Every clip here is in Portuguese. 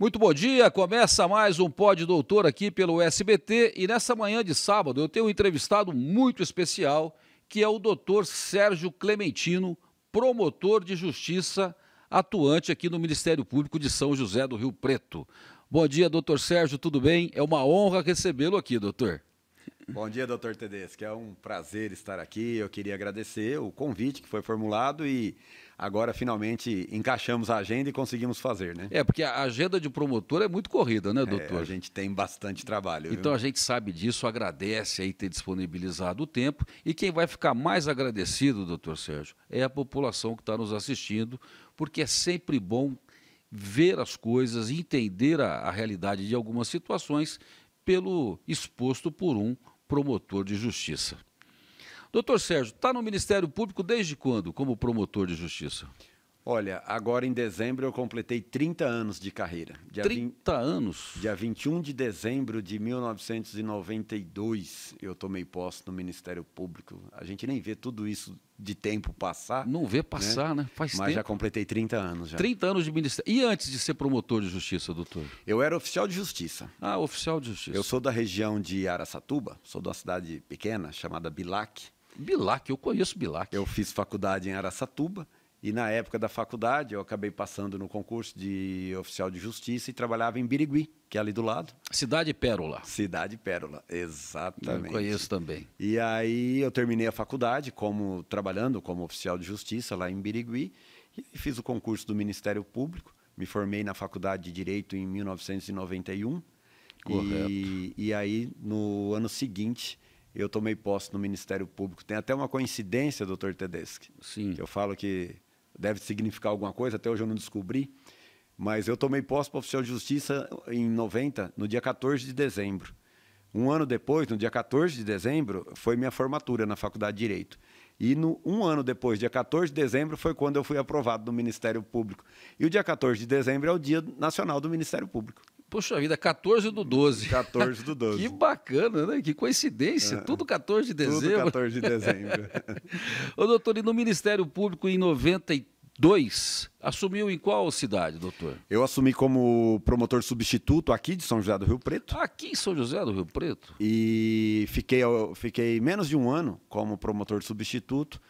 Muito bom dia, começa mais um Pod Doutor aqui pelo SBT e nessa manhã de sábado eu tenho um entrevistado muito especial que é o doutor Sérgio Clementino, promotor de justiça atuante aqui no Ministério Público de São José do Rio Preto. Bom dia, doutor Sérgio, tudo bem? É uma honra recebê-lo aqui, doutor. Bom dia, doutor Tedesco. É um prazer estar aqui. Eu queria agradecer o convite que foi formulado e agora finalmente encaixamos a agenda e conseguimos fazer, né? É, porque a agenda de promotor é muito corrida, né, é, doutor? É, a gente tem bastante trabalho. Então viu? a gente sabe disso, agradece aí ter disponibilizado o tempo. E quem vai ficar mais agradecido, doutor Sérgio, é a população que está nos assistindo, porque é sempre bom ver as coisas, entender a, a realidade de algumas situações pelo exposto por um promotor de justiça. Doutor Sérgio, está no Ministério Público desde quando, como promotor de justiça? Olha, agora em dezembro eu completei 30 anos de carreira. Dia 30 20, anos? Dia 21 de dezembro de 1992 eu tomei posse no Ministério Público. A gente nem vê tudo isso de tempo passar. Não vê né? passar, né? né? Faz Mas tempo. já completei 30 anos já. 30 anos de ministério. E antes de ser promotor de justiça, doutor? Eu era oficial de justiça. Ah, oficial de justiça. Eu sou da região de Araçatuba, sou de uma cidade pequena chamada Bilac. Bilac, eu conheço Bilac. Eu fiz faculdade em Araçatuba e na época da faculdade eu acabei passando no concurso de oficial de justiça e trabalhava em Birigui, que é ali do lado. Cidade Pérola. Cidade Pérola, exatamente. Eu conheço também. E aí eu terminei a faculdade como trabalhando como oficial de justiça lá em Birigui e fiz o concurso do Ministério Público. Me formei na faculdade de Direito em 1991. Correto. E, e aí no ano seguinte eu tomei posse no Ministério Público. Tem até uma coincidência, doutor Tedeschi. Sim. Que eu falo que deve significar alguma coisa, até hoje eu não descobri. Mas eu tomei posse para oficial de justiça em 90, no dia 14 de dezembro. Um ano depois, no dia 14 de dezembro, foi minha formatura na Faculdade de Direito. E no, um ano depois, dia 14 de dezembro, foi quando eu fui aprovado no Ministério Público. E o dia 14 de dezembro é o Dia Nacional do Ministério Público. Poxa vida, 14 do 12. 14 do 12. que bacana, né? Que coincidência. É. Tudo 14 de dezembro. Tudo 14 de dezembro. Ô, doutor, e no Ministério Público em 92, assumiu em qual cidade, doutor? Eu assumi como promotor substituto aqui de São José do Rio Preto. Aqui em São José do Rio Preto? E fiquei, fiquei menos de um ano como promotor substituto.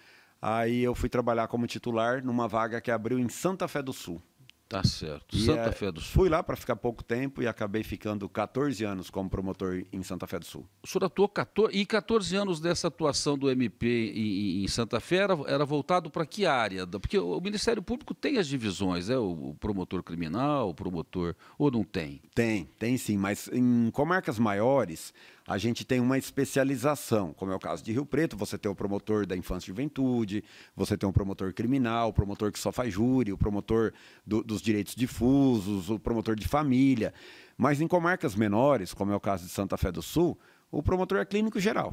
Aí eu fui trabalhar como titular numa vaga que abriu em Santa Fé do Sul. Tá certo. E Santa é, Fé do Sul. Fui lá para ficar pouco tempo e acabei ficando 14 anos como promotor em Santa Fé do Sul. O senhor atuou 14, e 14 anos dessa atuação do MP em, em Santa Fé era, era voltado para que área? Porque o Ministério Público tem as divisões, né? O, o, promotor criminal, o promotor, ou não tem? Tem, tem sim, mas em comarcas maiores, a gente tem uma especialização, como é o caso de Rio Preto, você tem o promotor da infância e juventude, você tem o promotor criminal, o promotor que só faz júri, o promotor do, dos direitos difusos, o promotor de família. Mas em comarcas menores, como é o caso de Santa Fé do Sul, o promotor é clínico geral.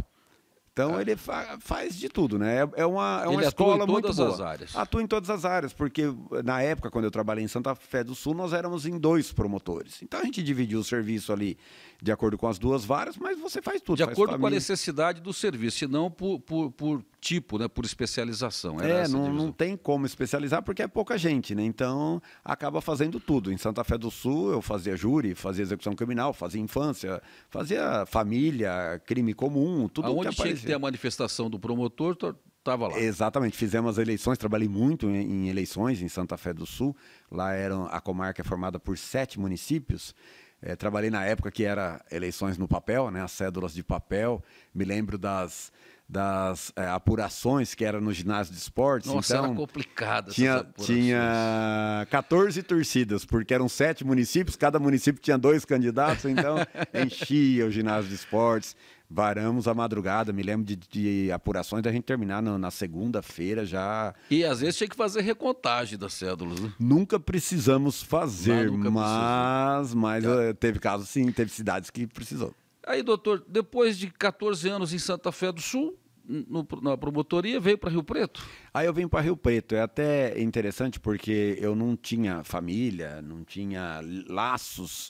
Então é. ele fa faz de tudo, né? É, é uma, é uma ele escola atua em todas muito boa. as áreas. Atua em todas as áreas, porque na época, quando eu trabalhei em Santa Fé do Sul, nós éramos em dois promotores. Então a gente dividiu o serviço ali de acordo com as duas varas, mas você faz tudo. De faz acordo família. com a necessidade do serviço, e não por, por, por tipo, né? por especialização. é, não, não, tem como especializar porque é pouca gente, né? Então acaba fazendo tudo. Em Santa Fé do Sul eu fazia júri, fazia execução criminal, fazia infância, fazia família, crime comum, tudo Aonde que aparecia ter a manifestação do promotor, estava tá, lá. Exatamente, fizemos as eleições, trabalhei muito em, em eleições em Santa Fé do Sul. Lá era, a comarca é formada por sete municípios. É, trabalhei na época que era eleições no papel, né, as cédulas de papel. Me lembro das, das é, apurações que era no ginásio de esportes. Nossa, então, era complicado. Tinha, tinha 14 torcidas, porque eram sete municípios, cada município tinha dois candidatos, então enchia o ginásio de esportes varamos a madrugada. Me lembro de, de apurações da gente terminar no, na segunda-feira já. E às vezes tinha que fazer recontagem das cédulas, né? Nunca precisamos fazer, nunca mas, mas é. teve casos sim, teve cidades que precisou. Aí, doutor, depois de 14 anos em Santa Fé do Sul, no, na promotoria, veio para Rio Preto? Aí eu vim para Rio Preto. É até interessante porque eu não tinha família, não tinha laços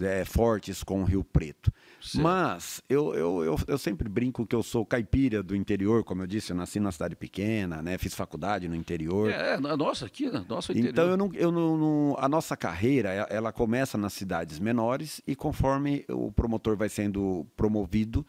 é, fortes com o Rio Preto. Sim. Mas eu, eu, eu, eu, sempre brinco que eu sou caipira do interior, como eu disse, eu nasci na cidade pequena, né? Fiz faculdade no interior. É, a é, é nossa aqui, né? nossa interior. Então eu não, eu não, não, a nossa carreira ela começa nas cidades menores e conforme o promotor vai sendo promovido,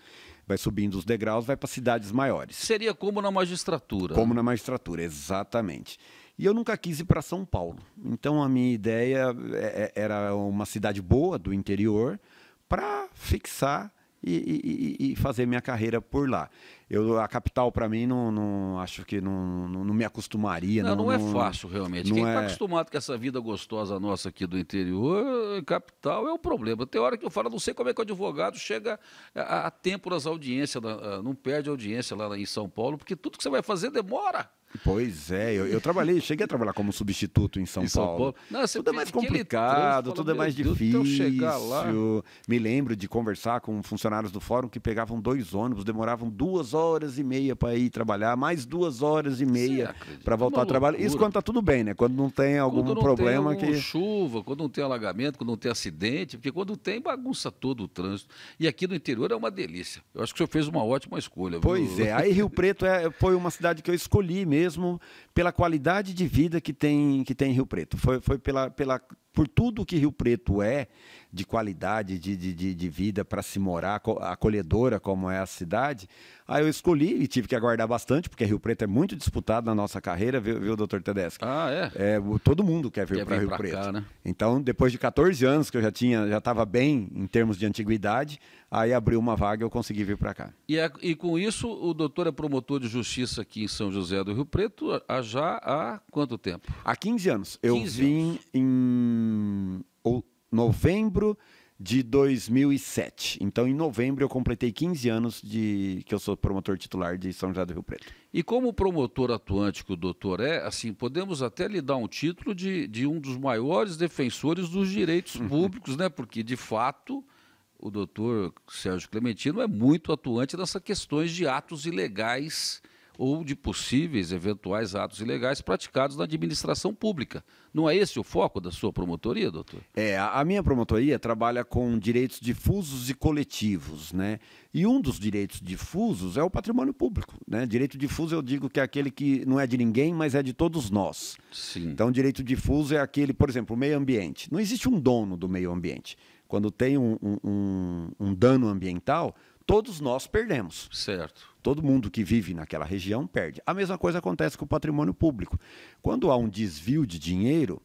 vai subindo os degraus, vai para cidades maiores. Seria como na magistratura. Como né? na magistratura, exatamente. E eu nunca quis ir para São Paulo. Então a minha ideia é, é, era uma cidade boa do interior para fixar e, e, e, fazer minha carreira por lá. Eu, a capital, para mim, não, não, acho que não, não, não me acostumaria. Não, não, é não, é fácil, realmente. Quem está é... acostumado com essa vida gostosa nossa aqui do interior, capital é um problema. Tem hora que eu falo, não sei como é que o advogado chega a, a tempo nas audiências, não perde audiência lá em São Paulo, porque tudo que você vai fazer demora. Pois é, eu, eu, trabalhei, cheguei a trabalhar como substituto em São, em é São Paulo. Paulo. Não, tudo é mais complicado, tudo é mais Deus então lá Me lembro de conversar com funcionários do fórum que pegavam dois ônibus, demoravam duas horas e meia para ir trabalhar, mais duas horas e meia para é voltar ao trabalho. Isso quando tá tudo bem, né? Quando não tem algum quando não problema tem que chuva, quando não tem alagamento, quando não tem acidente, porque quando tem bagunça todo o trânsito. E aqui no interior é uma delícia. Eu acho que o senhor fez uma ótima escolha. Pois viu? é, aí Rio Preto é, foi uma cidade que eu escolhi mesmo mesmo pela qualidade de vida que tem, que tem Rio Preto. Foi, foi pela, pela, por tudo que Rio Preto é de qualidade de, de, de vida para se morar, acolhedora como é a cidade. Aí eu escolhi e tive que aguardar bastante, porque Rio Preto é muito disputado na nossa carreira, viu, viu doutor Tedesco? Ah, é? é? Todo mundo quer vir para Rio pra Preto. Cá, né? Então, depois de 14 anos que eu já tinha, já estava bem em termos de antiguidade, aí abriu uma vaga e eu consegui vir para cá. E, é, e com isso, o doutor é promotor de justiça aqui em São José do Rio Preto, a já há quanto tempo? Há 15 anos. 15 eu vim anos. em novembro de 2007. Então, em novembro, eu completei 15 anos de que eu sou promotor titular de São José do Rio Preto. E como promotor atuante que o doutor é, assim, podemos até lhe dar um título de, de um dos maiores defensores dos direitos uhum. públicos, né? Porque, de fato, o doutor Sérgio Clementino é muito atuante nessas questões de atos ilegais ou de possíveis eventuais atos ilegais praticados na administração pública. Não é esse o foco da sua promotoria, doutor? É, a minha promotoria trabalha com direitos difusos e coletivos, né? E um dos direitos difusos é o patrimônio público, né? Direito difuso eu digo que é aquele que não é de ninguém, mas é de todos nós. Sim. Então, direito difuso é aquele, por exemplo, o meio ambiente. Não existe um dono do meio ambiente. Quando tem um, um, um dano ambiental, todos nós perdemos. Certo. Todo mundo que vive naquela região perde. A mesma coisa acontece com o patrimônio público. Quando há um desvio de dinheiro,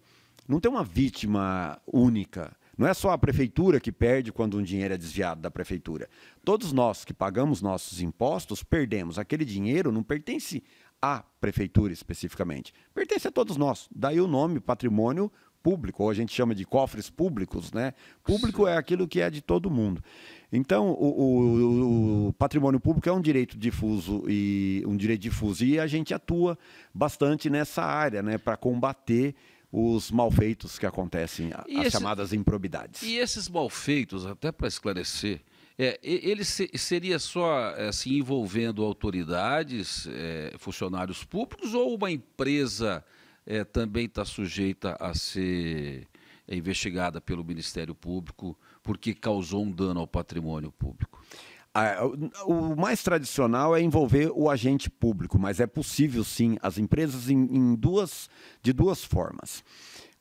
não tem uma vítima única. Não é só a prefeitura que perde quando um dinheiro é desviado da prefeitura. Todos nós que pagamos nossos impostos perdemos. Aquele dinheiro não pertence à prefeitura especificamente. Pertence a todos nós. Daí o nome patrimônio público, ou a gente chama de cofres públicos, né? Público Sim. é aquilo que é de todo mundo. Então, o, o, o, patrimônio público é um direito difuso e um direito difuso e a gente atua bastante nessa área, né, para combater os malfeitos que acontecem, e as esse, chamadas improbidades. E esses malfeitos, até para esclarecer, é, ele se, seria só é, envolvendo autoridades, é, funcionários públicos ou uma empresa é, também está sujeita a ser é, investigada pelo Ministério Público porque causou um dano ao patrimônio público. o mais tradicional é envolver o agente público, mas é possível sim as empresas em, em duas de duas formas.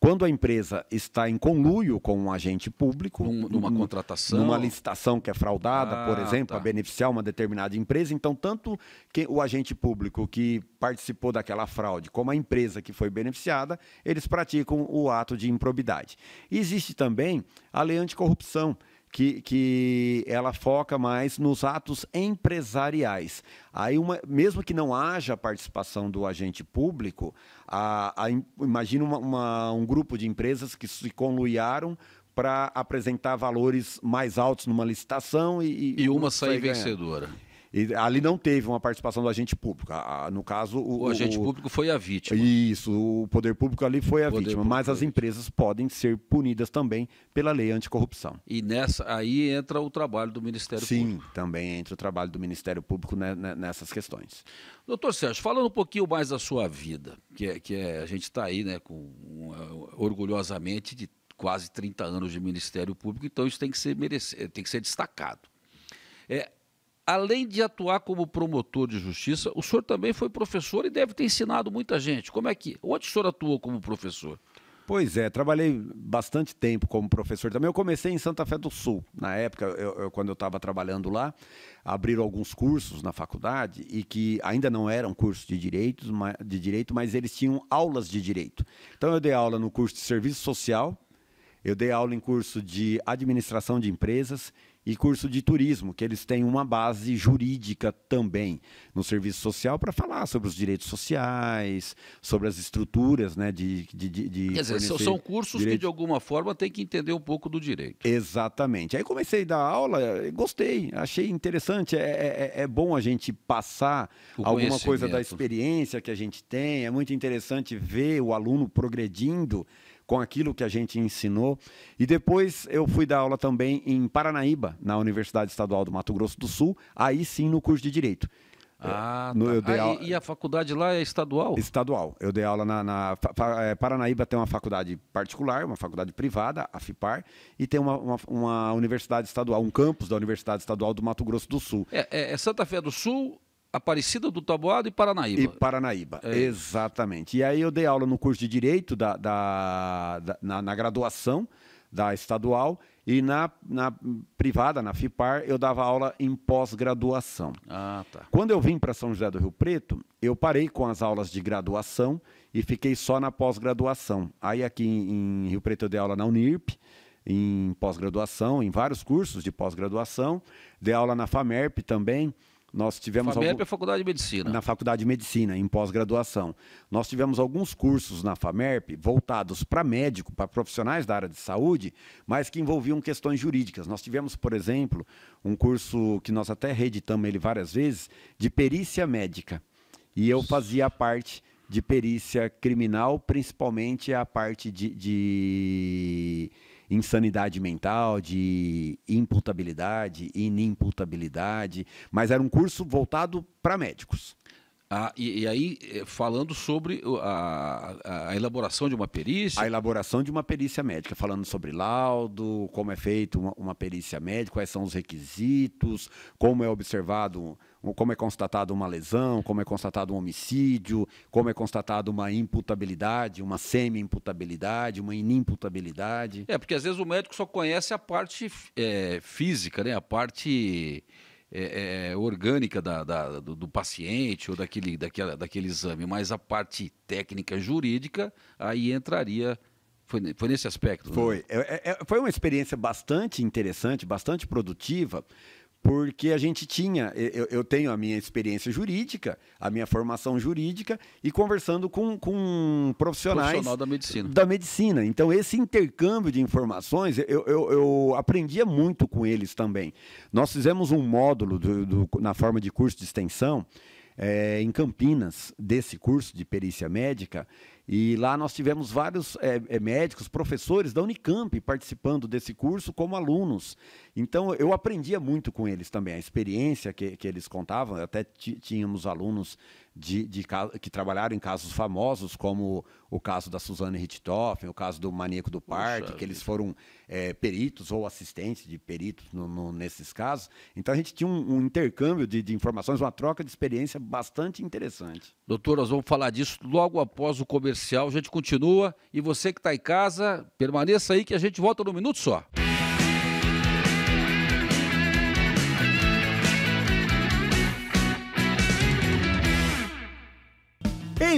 Quando a empresa está em conluio com um agente público, numa, contratação, numa licitação que é fraudada, ah, por exemplo, tá. a beneficiar uma determinada empresa, então tanto que o agente público que participou daquela fraude, como a empresa que foi beneficiada, eles praticam o ato de improbidade. E existe também a lei anticorrupção, que, que ela foca mais nos atos empresariais. Aí uma, mesmo que não haja participação do agente público, a, a imagina uma, uma, um grupo de empresas que se conluiaram para apresentar valores mais altos numa licitação e, e, e uma sair vencedora. Ganhar. E ali não teve uma participação do agente público. no caso, o, o agente o, público foi a vítima. Isso, o poder público ali foi a vítima. Mas as empresas podem ser punidas também pela lei anticorrupção. E nessa aí entra o trabalho do Ministério Sim, Público. Sim, também entra o trabalho do Ministério Público né, nessas questões. Doutor Sérgio, falando um pouquinho mais da sua vida, que, é, que é, a gente está aí né, com, orgulhosamente de quase 30 anos de Ministério Público, então isso tem que ser, merecer tem que ser destacado. É, além de atuar como promotor de justiça, o senhor também foi professor e deve ter ensinado muita gente. Como é que. Onde o senhor atuou como professor? Pois é, trabalhei bastante tempo como professor também. Eu comecei em Santa Fé do Sul. Na época, eu, eu, quando eu estava trabalhando lá, abriram alguns cursos na faculdade e que ainda não eram cursos de, direitos, de direito, mas eles tinham aulas de direito. Então, eu dei aula no curso de serviço social, eu dei aula em curso de administração de empresas e curso de turismo, que eles têm uma base jurídica também no serviço social para falar sobre os direitos sociais, sobre as estruturas né, de, de, de Quer dizer, são cursos que, de alguma forma, tem que entender um pouco do direito. Exatamente. Aí comecei a dar aula, eh, gostei, achei interessante. É, é, é, é bom a gente passar o alguma coisa da experiência que a gente tem, é muito interessante ver o aluno progredindo com aquilo que a gente ensinou. E depois eu fui dar aula também em Paranaíba, na Universidade Estadual do Mato Grosso do Sul, aí sim no curso de Direito. Ah, tá. É, no, tá. ah aula... e, a faculdade lá é estadual? Estadual. Eu dei aula na, na, é, Paranaíba tem uma faculdade particular, uma faculdade privada, a FIPAR, e tem uma, uma, uma universidade estadual, um campus da Universidade Estadual do Mato Grosso do Sul. É, é, é Santa Fé do Sul, Aparecida do Taboado e Paranaíba. E Paranaíba, é. exatamente. E aí eu dei aula no curso de Direito da, da, da na, na, graduação da estadual e na, na privada, na FIPAR, eu dava aula em pós-graduação. Ah, tá. Quando eu vim para São José do Rio Preto, eu parei com as aulas de graduação e fiquei só na pós-graduação. Aí aqui em, em Rio Preto eu dei aula na Unirp, em pós-graduação, em vários cursos de pós-graduação, dei aula na FAMERP também, nós tivemos FAMEP é algum... é Faculdade de Medicina. Na Faculdade de Medicina, em pós-graduação. Nós tivemos alguns cursos na FAMERP voltados para médico, para profissionais da área de saúde, mas que envolviam questões jurídicas. Nós tivemos, por exemplo, um curso que nós até reeditamos ele várias vezes, de perícia médica. E eu fazia parte de perícia criminal, principalmente a parte de, de insanidade mental, de imputabilidade, inimputabilidade, mas era um curso voltado para médicos. Ah, e, e, aí, eh, falando sobre a, a, elaboração de uma perícia. A elaboração de uma perícia médica, falando sobre laudo, como é feito uma, uma perícia médica, quais são os requisitos, como é observado como é constatada uma lesão, como é constatado um homicídio, como é constatado uma imputabilidade, uma semi-imputabilidade, uma inimputabilidade. É, porque às vezes o médico só conhece a parte é, física, né? a parte é, é, orgânica da, da, do, do, paciente ou daquele, daquela, daquele exame, mas a parte técnica jurídica aí entraria foi, foi nesse aspecto? Né? Foi. Né? É, é, foi uma experiência bastante interessante, bastante produtiva, porque a gente tinha, eu, eu, tenho a minha experiência jurídica, a minha formação jurídica, e conversando com, com profissionais Profissional da medicina. da medicina. Então, esse intercâmbio de informações, eu, eu, eu aprendia muito com eles também. Nós fizemos um módulo do, do, na forma de curso de extensão, é, em Campinas, desse curso de perícia médica, e lá nós tivemos vários é, médicos, professores da Unicamp participando desse curso como alunos. Então eu aprendia muito com eles também, a experiência que, que eles contavam. Até tínhamos alunos de, de, que trabalharam em casos famosos, como o caso da Suzane Richthofen, o caso do maníaco do parque, que eles foram é, peritos ou assistentes de peritos no, no, nesses casos. Então a gente tinha um, um intercâmbio de, de, informações, uma troca de experiência bastante interessante. Doutor, nós vamos falar disso logo após o comercial. A gente continua e você que está em casa, permaneça aí que a gente volta num minuto só.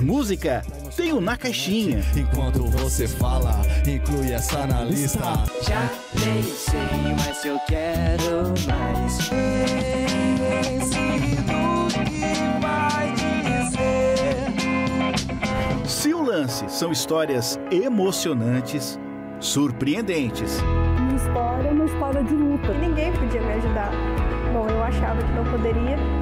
música, tem Na Caixinha. Enquanto você fala, inclui essa na lista. Já nem sei, mas eu quero mais. Se o lance são histórias emocionantes, surpreendentes. Uma história é uma história de luta. Ninguém podia me ajudar. Bom, eu achava que não poderia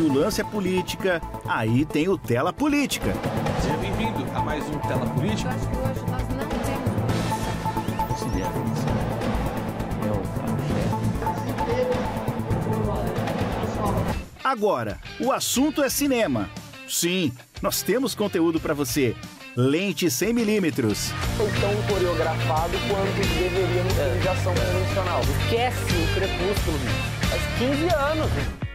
se o lance é política, aí tem o Tela Política. Seja bem-vindo a mais um Tela Política. hoje nós não temos. Agora, o assunto é cinema. Sim, nós temos conteúdo para você. Lente 100 milímetros. Foi tão coreografado quanto deveria ser é. filme ação convencional. Esquece o crepúsculo, Faz 15 anos.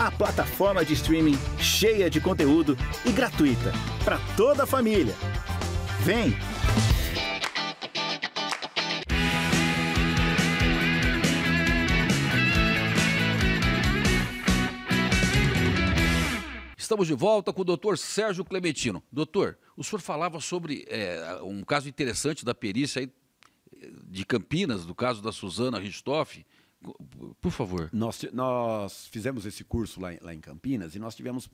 a plataforma de streaming cheia de conteúdo e gratuita para toda a família. Vem! Estamos de volta com o doutor Sérgio Clementino. Doutor, o senhor falava sobre é, um caso interessante da perícia eh, de Campinas, do caso da Suzana Ristoff, por favor. Nós, nós fizemos esse curso lá, lá em Campinas e nós tivemos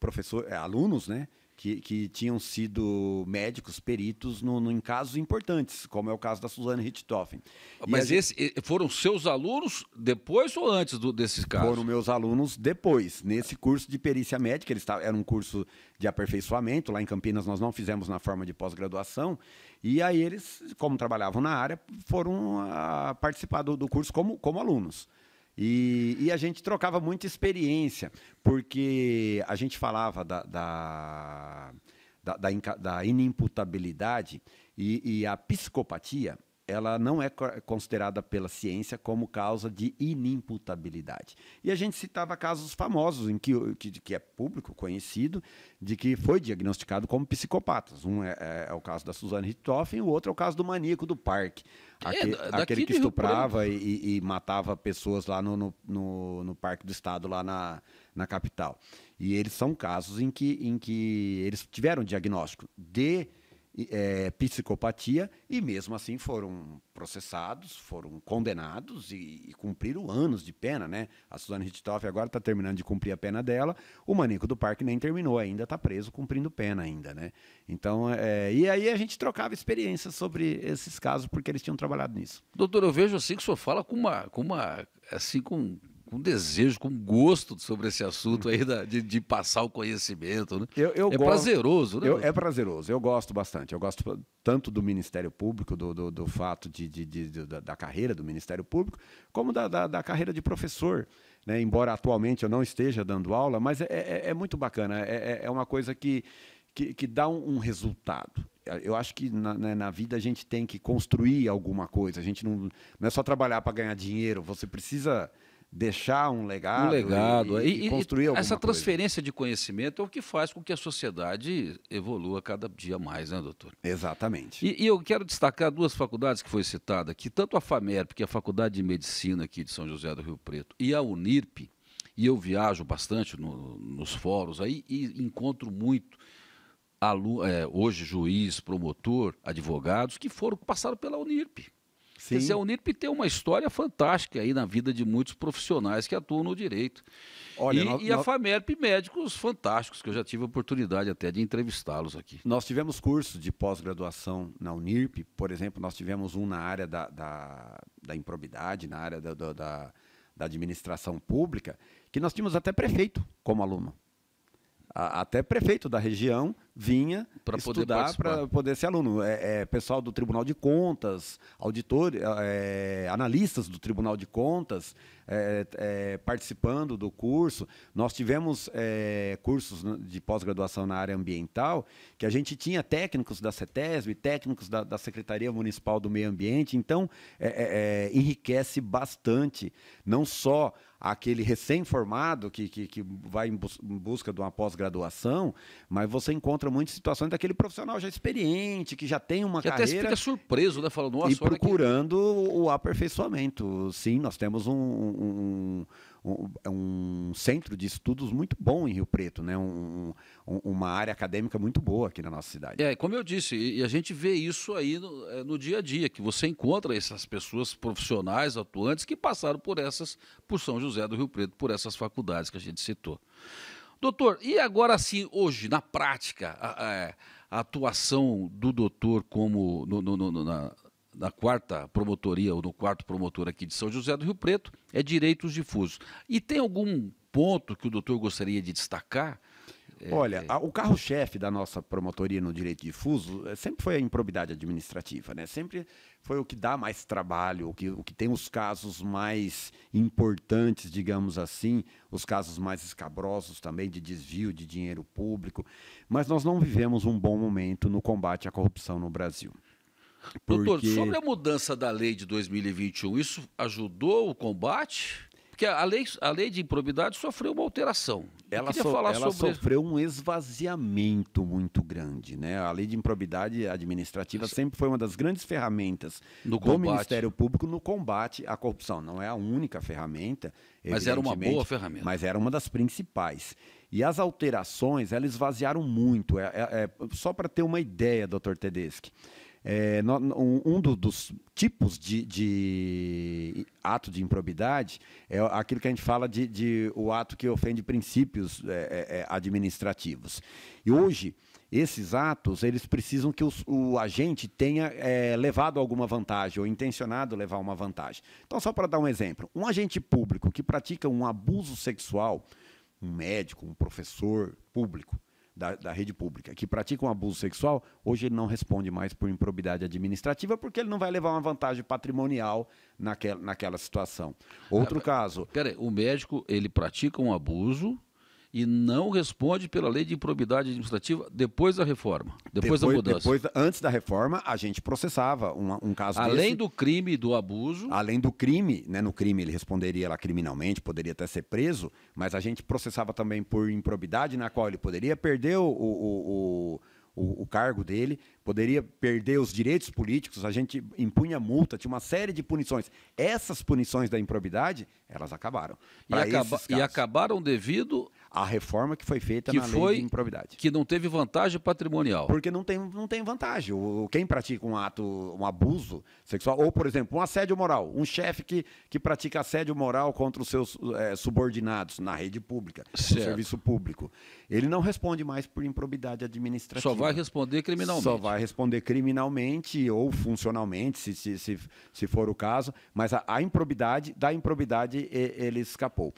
professor, é, alunos, né? que, que tinham sido médicos, peritos no, no, em casos importantes, como é o caso da Suzane Richthofen. Mas gente... esse, foram seus alunos depois ou antes do, desses casos? Foram meus alunos depois, nesse curso de perícia médica. Ele estava, era um curso de aperfeiçoamento, lá em Campinas nós não fizemos na forma de pós-graduação. E aí eles, como trabalhavam na área, foram a, participar do, do curso como, como alunos. E, e, a gente trocava muita experiência, porque a gente falava da, da, da, da inimputabilidade e, e a psicopatia ela não é considerada pela ciência como causa de inimputabilidade. E a gente citava casos famosos em que, que, que é público, conhecido, de que foi diagnosticado como psicopatas. Um é, é, é o caso da Suzane Richthofen, o outro é o caso do maníaco do parque. É, Aque, é, aquele que estuprava e, e, matava pessoas lá no, no, no, no Parque do Estado, lá na, na capital. E eles são casos em que, em que eles tiveram diagnóstico de é, psicopatia e mesmo assim foram processados, foram condenados e, e cumpriram anos de pena, né? A Suzane Richthofen agora está terminando de cumprir a pena dela, o maníaco do parque nem terminou ainda, está preso cumprindo pena ainda, né? Então, é, e aí a gente trocava experiências sobre esses casos porque eles tinham trabalhado nisso. Doutor, eu vejo assim que o senhor fala com uma, com uma assim com com desejo, com gosto sobre esse assunto aí da, de, de, passar o conhecimento. Né? Eu, eu é gosto, prazeroso, né? Eu, é prazeroso, eu gosto bastante. Eu gosto tanto do Ministério Público, do, do, do fato de, de, de da, da, carreira do Ministério Público, como da, da, da carreira de professor. Né? Embora atualmente eu não esteja dando aula, mas é, é, é muito bacana, é, é, é uma coisa que, que, que dá um, um resultado eu acho que na, né, na, vida a gente tem que construir alguma coisa. A gente não, não é só trabalhar para ganhar dinheiro. Você precisa deixar um legado, um legado e, e, e construir alguma Essa transferência coisa. de conhecimento é o que faz com que a sociedade evolua cada dia mais, né, doutor? Exatamente. E, e eu quero destacar duas faculdades que foi citada aqui, tanto a FAMERP, que é a Faculdade de Medicina aqui de São José do Rio Preto, e a UNIRP, e eu viajo bastante no, nos fóruns aí e encontro muito é, hoje juiz, promotor, advogados que foram passaram pela UNIRP Quer dizer, a Unirp tem uma história fantástica aí na vida de muitos profissionais que atuam no direito. Olha, e, e a FAMERP, médicos fantásticos, que eu já tive a oportunidade até de entrevistá-los aqui. Nós tivemos cursos de pós-graduação na Unirp, por exemplo, nós tivemos um na área da, da, da improbidade, na área da, da, da administração pública, que nós tínhamos até prefeito como aluno até prefeito da região vinha pra estudar para poder ser aluno. É, é, pessoal do Tribunal de Contas, auditores, é, analistas do Tribunal de Contas é, é, participando do curso. Nós tivemos é, cursos né, de pós-graduação na área ambiental, que a gente tinha técnicos da CETESB, técnicos da, da Secretaria Municipal do Meio Ambiente. Então, enriquece bastante, não só aquele recém-formado que, que, que, vai em, bus em busca de uma pós-graduação, mas você encontra muitas situações daquele profissional já experiente, que já tem uma que carreira. Até fica surpreso, né? Falando, nossa, E procurando que... o aperfeiçoamento. Sim, nós temos um, um um, é um, centro de estudos muito bom em Rio Preto, né? Um, um, uma área acadêmica muito boa aqui na nossa cidade. É, como eu disse, e a gente vê isso aí no, é, no dia a dia, que você encontra essas pessoas profissionais, atuantes, que passaram por essas, por São José do Rio Preto, por essas faculdades que a gente citou. Doutor, e agora sim, hoje, na prática, a, a, a atuação do doutor como no, no, no, na, na quarta promotoria ou no quarto promotor aqui de São José do Rio Preto é direitos difusos. E tem algum ponto que o doutor gostaria de destacar? É, Olha, é. a, o carro-chefe da nossa promotoria no direito difuso é, sempre foi a improbidade administrativa, né? Sempre foi o que dá mais trabalho, o que, o que tem os casos mais importantes, digamos assim, os casos mais escabrosos também de desvio de dinheiro público. Mas nós não vivemos um bom momento no combate à corrupção no Brasil. Porque... Doutor, sobre a mudança da lei de 2021, isso ajudou o combate? Porque a lei, a lei de improbidade sofreu uma alteração. Ela, so, ela sobre... sofreu um esvaziamento muito grande. Né? A lei de improbidade administrativa sempre foi uma das grandes ferramentas no do combate. Ministério Público no combate à corrupção. Não é a única ferramenta. Mas era uma boa ferramenta. Mas era uma das principais. E as alterações, elas esvaziaram muito. É, é, é só para ter uma ideia, doutor Tedeschi. É, um dos tipos de, de, ato de improbidade é aquilo que a gente fala de, de o ato que ofende princípios é, é, é, administrativos. E hoje esses atos eles precisam que os, o agente tenha é, levado alguma vantagem ou intencionado levar uma vantagem. Então, só para dar um exemplo, um agente público que pratica um abuso sexual, um médico, um professor público, da, da rede pública que pratica um abuso sexual, hoje ele não responde mais por improbidade administrativa porque ele não vai levar uma vantagem patrimonial naquela, naquela situação. Outro ah, caso. Peraí, o médico ele pratica um abuso e não responde pela lei de improbidade administrativa depois da reforma, depois, depois da mudança. Depois, antes da reforma, a gente processava um, um caso Além desse, do crime e do abuso. Além do crime, né, no crime ele responderia lá criminalmente, poderia até ser preso, mas a gente processava também por improbidade, na qual ele poderia perder o, o, o o, o, cargo dele, poderia perder os direitos políticos, a gente impunha multa, tinha uma série de punições. Essas punições da improbidade, elas acabaram. E, acaba, e acabaram devido à reforma que foi feita que na foi, lei de improbidade. Que não teve vantagem patrimonial. Porque não tem, não tem vantagem. quem pratica um ato, um abuso sexual, ou, por exemplo, um assédio moral, um chefe que, que pratica assédio moral contra os seus é, subordinados na rede pública, no serviço público, ele não responde mais por improbidade administrativa. Só vai responder criminalmente. Só vai a responder criminalmente ou funcionalmente, se, se, se, se for o caso, mas a, a improbidade, da improbidade e, ele escapou.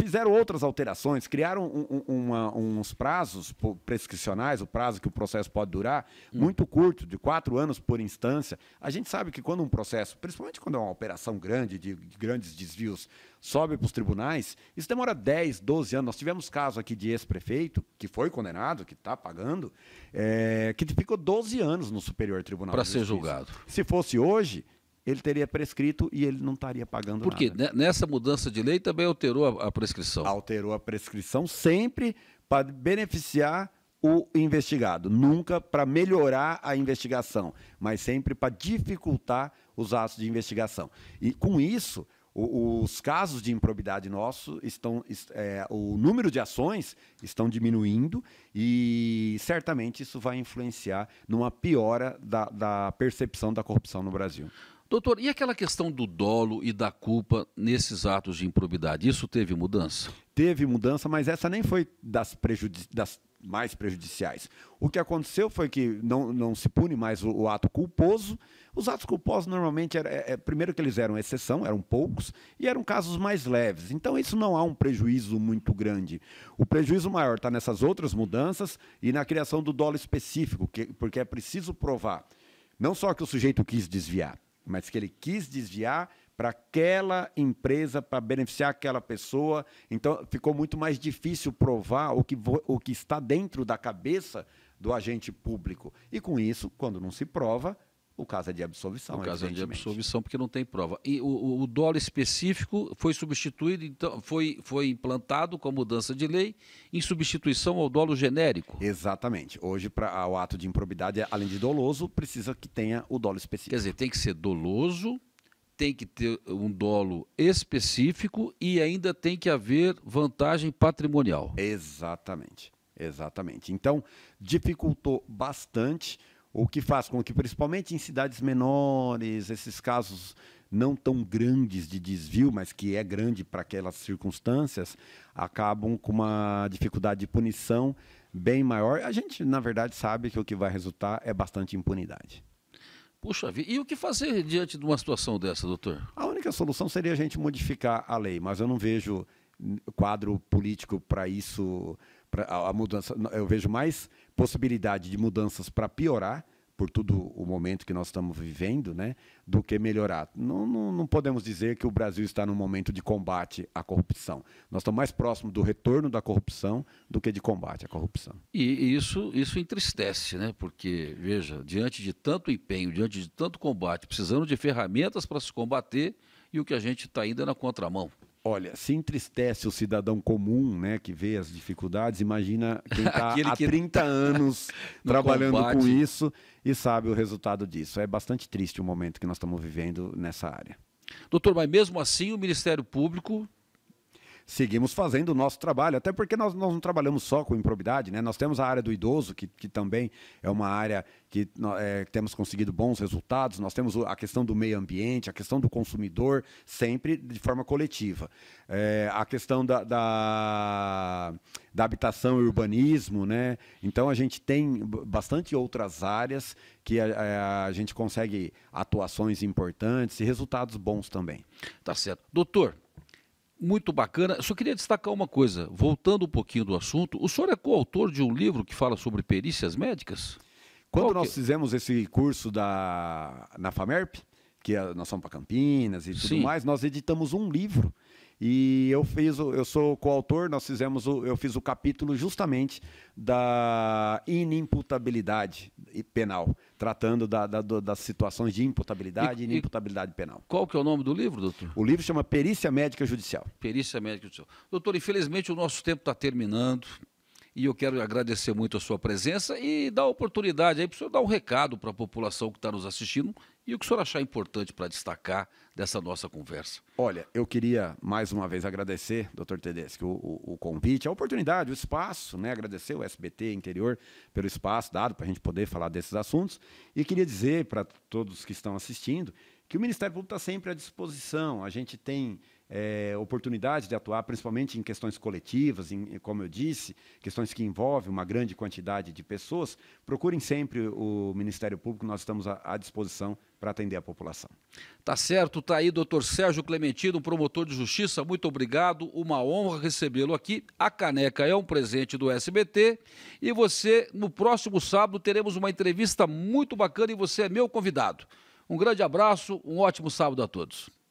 Fizeram outras alterações, criaram um, um, uma, uns prazos prescricionais, o prazo que o processo pode durar, hum. muito curto, de quatro anos por instância. A gente sabe que quando um processo, principalmente quando é uma operação grande, de grandes desvios sobe para os tribunais, isso demora 10, 12 anos. Nós tivemos caso aqui de ex-prefeito, que foi condenado, que está pagando, é, que ficou 12 anos no Superior Tribunal. Para ser julgado. Se fosse hoje, ele teria prescrito e ele não estaria pagando Porque nada. Porque né, nessa mudança de lei também alterou a, a prescrição. Alterou a prescrição sempre para beneficiar o investigado, nunca para melhorar a investigação, mas sempre para dificultar os atos de investigação. E com isso, os casos de improbidade nosso estão, é, o número de ações estão diminuindo e certamente isso vai influenciar numa piora da, da percepção da corrupção no Brasil. Doutor, e aquela questão do dolo e da culpa nesses atos de improbidade? Isso teve mudança? Teve mudança, mas essa nem foi das, prejudici das mais prejudiciais. O que aconteceu foi que não, não se pune mais o, o ato culposo. Os atos culposos normalmente, era, é, é, primeiro que eles eram exceção, eram poucos, e eram casos mais leves. Então, isso não há um prejuízo muito grande. O prejuízo maior está nessas outras mudanças e na criação do dolo específico, que, porque é preciso provar não só que o sujeito quis desviar, mas que ele quis desviar para aquela empresa, para beneficiar aquela pessoa. Então, ficou muito mais difícil provar o que, o que está dentro da cabeça do agente público. E com isso, quando não se prova, o caso é de absolvição. O caso é de absolvição porque não tem prova. E o, o dólar específico foi substituído, então, foi, foi implantado com a mudança de lei em substituição ao dólar genérico. Exatamente. Hoje, para o ato de improbidade, é, além de doloso, precisa que tenha o dólar específico. Quer dizer, tem que ser doloso tem que ter eh, um dolo específico e ainda tem que haver vantagem patrimonial. Exatamente, exatamente. Então, dificultou bastante, o que faz com que, principalmente em cidades menores, esses casos não tão grandes de desvio, mas que é grande para aquelas circunstâncias, acabam com uma dificuldade de punição bem maior. A gente, na verdade, sabe que o que vai resultar é bastante impunidade. Puxa vida, e o que fazer diante de uma situação dessa, doutor? A única solução seria a gente modificar a lei, mas eu não vejo quadro político para isso, Para a mudança. Eu vejo mais possibilidade de mudanças para piorar por todo o momento que nós estamos vivendo, né, do que melhorar. Não, não, não, podemos dizer que o Brasil está num momento de combate à corrupção. Nós estamos mais próximos do retorno da corrupção do que de combate à corrupção. E isso, isso entristece, né? porque, veja, diante de tanto empenho, diante de tanto combate, precisando de ferramentas para se combater, e o que a gente está ainda na contramão. Olha, se entristece o cidadão comum, né, que vê as dificuldades, imagina quem está há 30 tá anos trabalhando combate. com isso e sabe o resultado disso. É bastante triste o momento que nós estamos vivendo nessa área. Doutor, mas mesmo assim o Ministério Público seguimos fazendo o nosso trabalho, até porque nós, nós não trabalhamos só com improbidade, né? Nós temos a área do idoso, que, que também é uma área que é, temos conseguido bons resultados, nós temos a questão do meio ambiente, a questão do consumidor, sempre de forma coletiva. É, a questão da, da, da habitação e urbanismo, né? Então a gente tem bastante outras áreas que a, a, é, a, gente consegue atuações importantes e resultados bons também. Tá certo. Doutor, muito bacana. Só queria destacar uma coisa, voltando um pouquinho do assunto. O senhor é coautor de um livro que fala sobre perícias médicas? Quando nós é? fizemos esse curso da, na FAMERP, que é, nós somos para Campinas e tudo Sim. mais, nós editamos um livro e eu fiz, eu sou coautor, nós fizemos, o, eu fiz o capítulo justamente da inimputabilidade penal, tratando da, da, das situações de imputabilidade e, e inimputabilidade penal. Qual que é o nome do livro, doutor? O livro chama Perícia Médica Judicial. Perícia Médica Judicial. Doutor, infelizmente o nosso tempo está terminando e eu quero agradecer muito a sua presença e dar a oportunidade aí para o senhor dar um recado para a população que está nos assistindo e o que o senhor achar importante para destacar dessa nossa conversa? Olha, eu queria mais uma vez agradecer, doutor Tedeschi, o, o, o, convite, a oportunidade, o espaço, né? agradecer o SBT Interior pelo espaço dado para a gente poder falar desses assuntos. E queria dizer para todos que estão assistindo que o Ministério Público está sempre à disposição. A gente tem é, oportunidade de atuar, principalmente em questões coletivas, em, como eu disse, questões que envolvem uma grande quantidade de pessoas, procurem sempre o Ministério Público, nós estamos à, à disposição para atender a população. Tá certo, tá aí doutor Sérgio Clementino, promotor de justiça, muito obrigado, uma honra recebê-lo aqui. A caneca é um presente do SBT e você, no próximo sábado, teremos uma entrevista muito bacana e você é meu convidado. Um grande abraço, um ótimo sábado a todos.